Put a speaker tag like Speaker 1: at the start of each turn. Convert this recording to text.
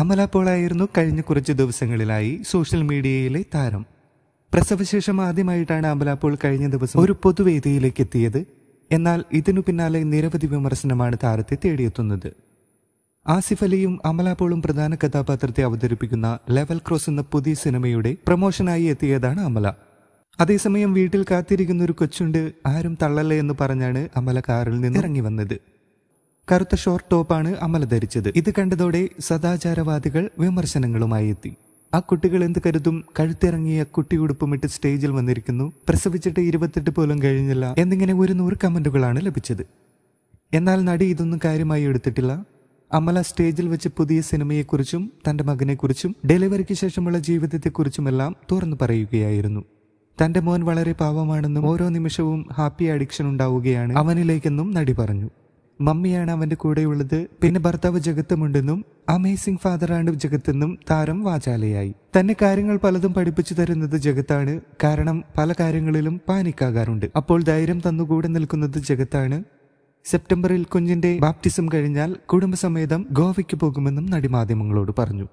Speaker 1: അമല പോളായിരുന്നു കഴിഞ്ഞ കുറച്ച് ദിവസങ്ങളിലായി സോഷ്യൽ മീഡിയയിലെ താരം പ്രസവശേഷം ആദ്യമായിട്ടാണ് അമല പോൾ കഴിഞ്ഞ ദിവസം ഒരു പൊതുവേദിയിലേക്ക് എത്തിയത് എന്നാൽ ഇതിനു പിന്നാലെ നിരവധി വിമർശനമാണ് താരത്തെ തേടിയെത്തുന്നത് ആസിഫ് അലിയും അമലാപോളും പ്രധാന കഥാപാത്രത്തെ അവതരിപ്പിക്കുന്ന ലെവൽ ക്രോസ് എന്ന പുതിയ സിനിമയുടെ പ്രമോഷനായി എത്തിയതാണ് അമല അതേസമയം വീട്ടിൽ കാത്തിരിക്കുന്ന ഒരു കൊച്ചുണ്ട് ആരും തള്ളല്ലേ എന്ന് പറഞ്ഞാണ് അമല കാറിൽ നിന്ന് ഇറങ്ങി വന്നത് കറുത്ത ഷോർട്ട് ടോപ്പാണ് അമല ധരിച്ചത് ഇത് കണ്ടതോടെ സദാചാരവാദികൾ വിമർശനങ്ങളുമായി എത്തി ആ കുട്ടികൾ എന്ത് കരുതും കഴുത്തിറങ്ങിയ കുട്ടിയുടുപ്പുമിട്ട് സ്റ്റേജിൽ വന്നിരിക്കുന്നു പ്രസവിച്ചിട്ട് ഇരുപത്തെട്ട് പോലും കഴിഞ്ഞില്ല എന്നിങ്ങനെ ഒരു നൂറ് കമന്റുകളാണ് ലഭിച്ചത് എന്നാൽ നടി ഇതൊന്നും കാര്യമായി എടുത്തിട്ടില്ല അമല സ്റ്റേജിൽ വെച്ച് പുതിയ സിനിമയെക്കുറിച്ചും തന്റെ മകനെക്കുറിച്ചും ഡെലിവറിക്ക് ശേഷമുള്ള ജീവിതത്തെക്കുറിച്ചുമെല്ലാം തുറന്നു പറയുകയായിരുന്നു തന്റെ മോൻ വളരെ പാവമാണെന്നും ഓരോ നിമിഷവും ഹാപ്പി അഡിക്ഷൻ ഉണ്ടാവുകയാണ് അവനിലേക്കെന്നും നടി പറഞ്ഞു മമ്മിയാണ് അവൻ്റെ കൂടെയുള്ളത് പിന്നെ ഭർത്താവ് ജഗത്തുമുണ്ടെന്നും അമേസിംഗ് ഫാദറാണ് ജഗത്തെന്നും താരം വാചാലയായി തന്നെ കാര്യങ്ങൾ പലതും പഠിപ്പിച്ചു തരുന്നത് ജഗത്താണ് കാരണം പല കാര്യങ്ങളിലും പാനിക്കാകാറുണ്ട് അപ്പോൾ ധൈര്യം തന്നുകൂടെ നിൽക്കുന്നത് ജഗത്താണ് സെപ്റ്റംബറിൽ കുഞ്ഞിന്റെ ബാപ്റ്റിസം കഴിഞ്ഞാൽ കുടുംബസമേതം ഗോവയ്ക്ക് പോകുമെന്നും നടിമാധ്യമങ്ങളോട് പറഞ്ഞു